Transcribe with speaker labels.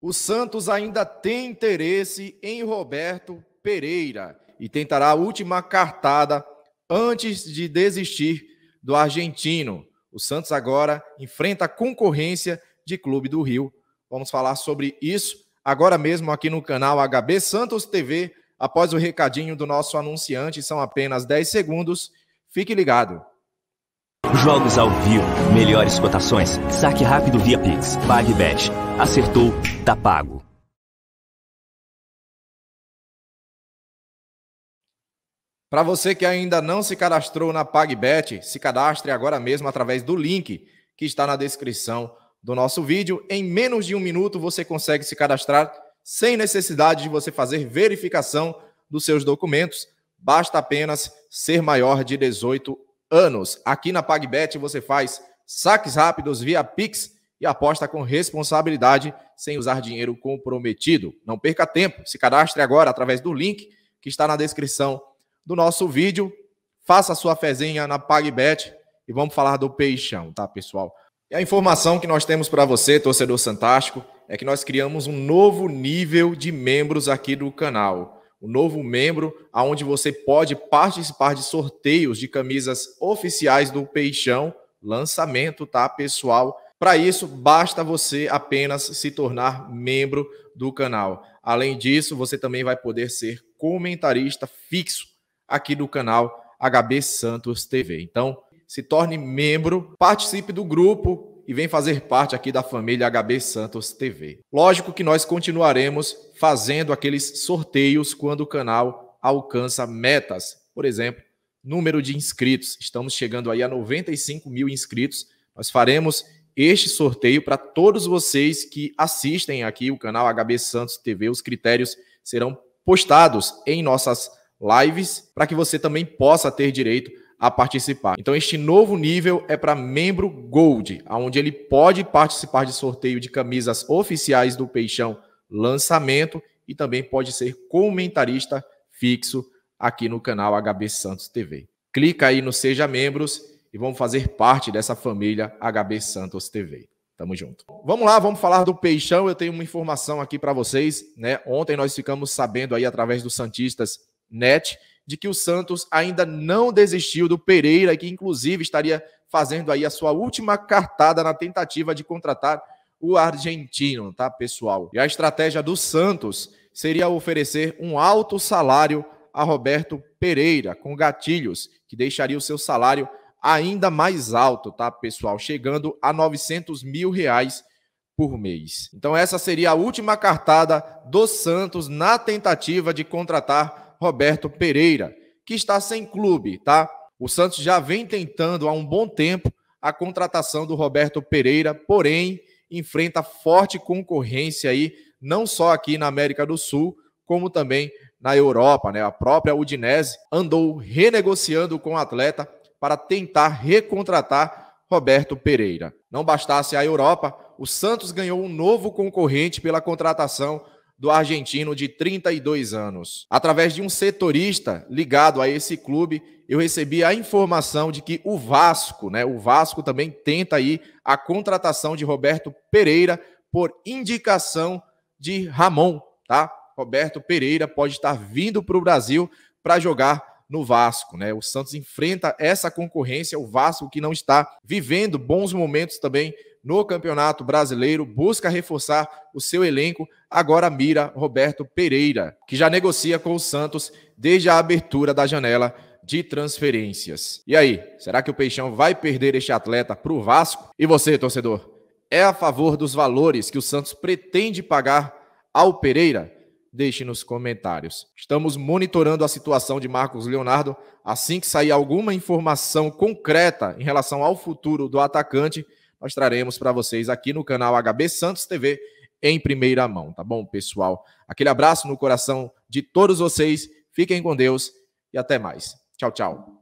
Speaker 1: O Santos ainda tem interesse em Roberto Pereira e tentará a última cartada antes de desistir do argentino. O Santos agora enfrenta a concorrência de Clube do Rio. Vamos falar sobre isso agora mesmo aqui no canal HB Santos TV, após o recadinho do nosso anunciante, são apenas 10 segundos. Fique ligado. Jogos ao vivo, melhores cotações, saque rápido via Pix, PagBet. Acertou, tá pago. Para você que ainda não se cadastrou na PagBet, se cadastre agora mesmo através do link que está na descrição do nosso vídeo. Em menos de um minuto você consegue se cadastrar sem necessidade de você fazer verificação dos seus documentos. Basta apenas ser maior de 18 anos. Aqui na PagBet você faz saques rápidos via Pix e aposta com responsabilidade sem usar dinheiro comprometido. Não perca tempo, se cadastre agora através do link que está na descrição do nosso vídeo. Faça a sua fezinha na PagBet e vamos falar do peixão, tá, pessoal? E a informação que nós temos para você, torcedor fantástico, é que nós criamos um novo nível de membros aqui do canal um novo membro, aonde você pode participar de sorteios de camisas oficiais do Peixão, lançamento, tá, pessoal? Para isso, basta você apenas se tornar membro do canal. Além disso, você também vai poder ser comentarista fixo aqui do canal HB Santos TV. Então, se torne membro, participe do grupo, e vem fazer parte aqui da família HB Santos TV. Lógico que nós continuaremos fazendo aqueles sorteios quando o canal alcança metas, por exemplo, número de inscritos. Estamos chegando aí a 95 mil inscritos. Nós faremos este sorteio para todos vocês que assistem aqui o canal HB Santos TV. Os critérios serão postados em nossas lives para que você também possa ter direito a participar. Então, este novo nível é para membro Gold, onde ele pode participar de sorteio de camisas oficiais do Peixão lançamento e também pode ser comentarista fixo aqui no canal HB Santos TV. Clica aí no Seja Membros e vamos fazer parte dessa família HB Santos TV. Tamo junto. Vamos lá, vamos falar do Peixão. Eu tenho uma informação aqui para vocês, né? Ontem nós ficamos sabendo aí através do Santistas Net de que o Santos ainda não desistiu do Pereira, que inclusive estaria fazendo aí a sua última cartada na tentativa de contratar o argentino, tá, pessoal? E a estratégia do Santos seria oferecer um alto salário a Roberto Pereira, com gatilhos, que deixaria o seu salário ainda mais alto, tá, pessoal? Chegando a 900 mil reais por mês. Então, essa seria a última cartada do Santos na tentativa de contratar Roberto Pereira, que está sem clube, tá? O Santos já vem tentando há um bom tempo a contratação do Roberto Pereira, porém enfrenta forte concorrência aí, não só aqui na América do Sul, como também na Europa, né? A própria Udinese andou renegociando com o atleta para tentar recontratar Roberto Pereira. Não bastasse a Europa, o Santos ganhou um novo concorrente pela contratação do argentino de 32 anos. Através de um setorista ligado a esse clube, eu recebi a informação de que o Vasco, né, o Vasco também tenta aí a contratação de Roberto Pereira por indicação de Ramon, tá? Roberto Pereira pode estar vindo para o Brasil para jogar no Vasco, né? O Santos enfrenta essa concorrência, o Vasco que não está vivendo bons momentos também no Campeonato Brasileiro, busca reforçar o seu elenco, agora mira Roberto Pereira, que já negocia com o Santos desde a abertura da janela de transferências. E aí, será que o Peixão vai perder este atleta para o Vasco? E você, torcedor, é a favor dos valores que o Santos pretende pagar ao Pereira? Deixe nos comentários. Estamos monitorando a situação de Marcos Leonardo. Assim que sair alguma informação concreta em relação ao futuro do atacante, mostraremos para vocês aqui no canal HB Santos TV em primeira mão, tá bom, pessoal? Aquele abraço no coração de todos vocês, fiquem com Deus e até mais. Tchau, tchau.